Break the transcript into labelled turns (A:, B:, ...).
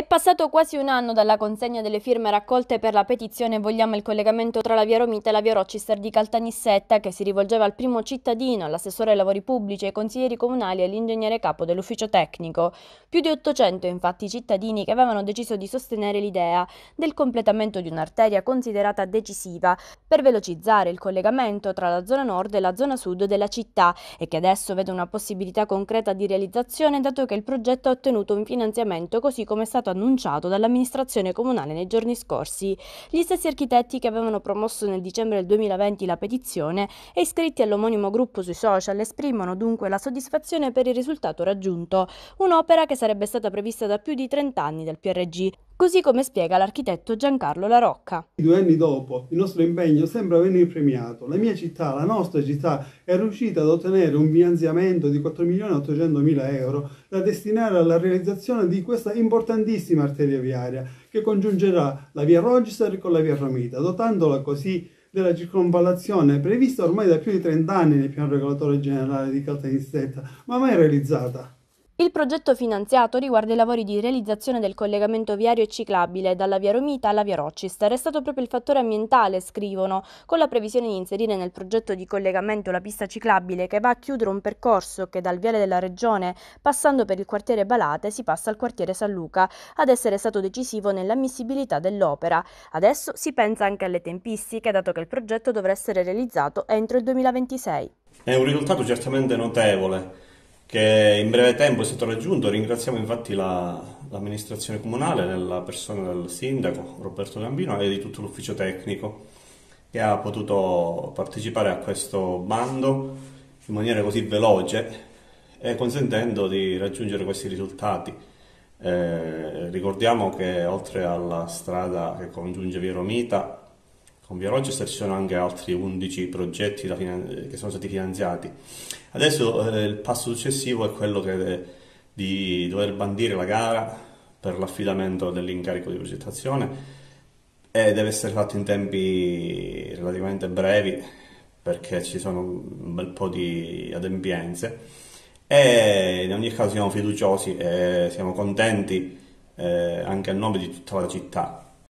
A: È passato quasi un anno dalla consegna delle firme raccolte per la petizione Vogliamo il collegamento tra la via Romita e la via Rochester di Caltanissetta che si rivolgeva al primo cittadino, all'assessore ai lavori pubblici, ai consiglieri comunali e all'ingegnere capo dell'ufficio tecnico. Più di 800 infatti cittadini che avevano deciso di sostenere l'idea del completamento di un'arteria considerata decisiva per velocizzare il collegamento tra la zona nord e la zona sud della città e che adesso vede una possibilità concreta di realizzazione dato che il progetto ha ottenuto un finanziamento così come è stato annunciato dall'amministrazione comunale nei giorni scorsi. Gli stessi architetti che avevano promosso nel dicembre del 2020 la petizione e iscritti all'omonimo gruppo sui social esprimono dunque la soddisfazione per il risultato raggiunto, un'opera che sarebbe stata prevista da più di 30 anni dal PRG così come spiega l'architetto Giancarlo Larocca.
B: Due anni dopo il nostro impegno sembra venire premiato. La mia città, la nostra città, è riuscita ad ottenere un finanziamento di 4.800.000 euro da destinare alla realizzazione di questa importantissima arteria viaria che congiungerà la via Rochester con la via Romita, dotandola così della circonvallazione prevista ormai da più di 30 anni nel piano regolatore generale di Caltanissetta, ma mai realizzata.
A: Il progetto finanziato riguarda i lavori di realizzazione del collegamento viario e ciclabile dalla via Romita alla via Rochester. È stato proprio il fattore ambientale, scrivono, con la previsione di inserire nel progetto di collegamento la pista ciclabile che va a chiudere un percorso che dal viale della Regione, passando per il quartiere Balate, si passa al quartiere San Luca, ad essere stato decisivo nell'ammissibilità dell'opera. Adesso si pensa anche alle tempistiche, dato che il progetto dovrà essere realizzato entro il 2026.
C: È un risultato certamente notevole che in breve tempo è stato raggiunto. Ringraziamo infatti la, l'amministrazione comunale nella persona del sindaco Roberto Gambino e di tutto l'ufficio tecnico che ha potuto partecipare a questo bando in maniera così veloce e consentendo di raggiungere questi risultati. Eh, ricordiamo che oltre alla strada che congiunge Via Romita con Via Viarogestar ci sono anche altri 11 progetti finan- che sono stati finanziati. Adesso eh, il passo successivo è quello che, di dover bandire la gara per l'affidamento dell'incarico di progettazione e deve essere fatto in tempi relativamente brevi perché ci sono un bel po' di adempienze e in ogni caso siamo fiduciosi e siamo contenti eh, anche a nome di tutta la città